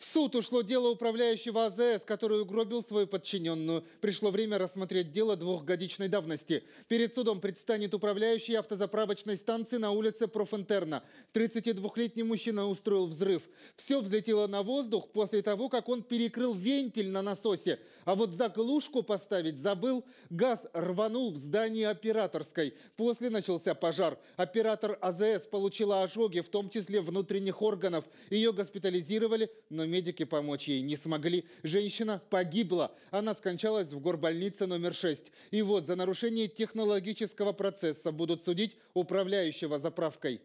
В суд ушло дело управляющего АЗС, который угробил свою подчиненную. Пришло время рассмотреть дело двухгодичной давности. Перед судом предстанет управляющий автозаправочной станции на улице Профинтерна. 32-летний мужчина устроил взрыв. Все взлетело на воздух после того, как он перекрыл вентиль на насосе. А вот заглушку поставить забыл. Газ рванул в здании операторской. После начался пожар. Оператор АЗС получила ожоги, в том числе внутренних органов. Ее госпитализировали, но медики помочь ей не смогли. Женщина погибла. Она скончалась в горбольнице номер 6. И вот за нарушение технологического процесса будут судить управляющего заправкой.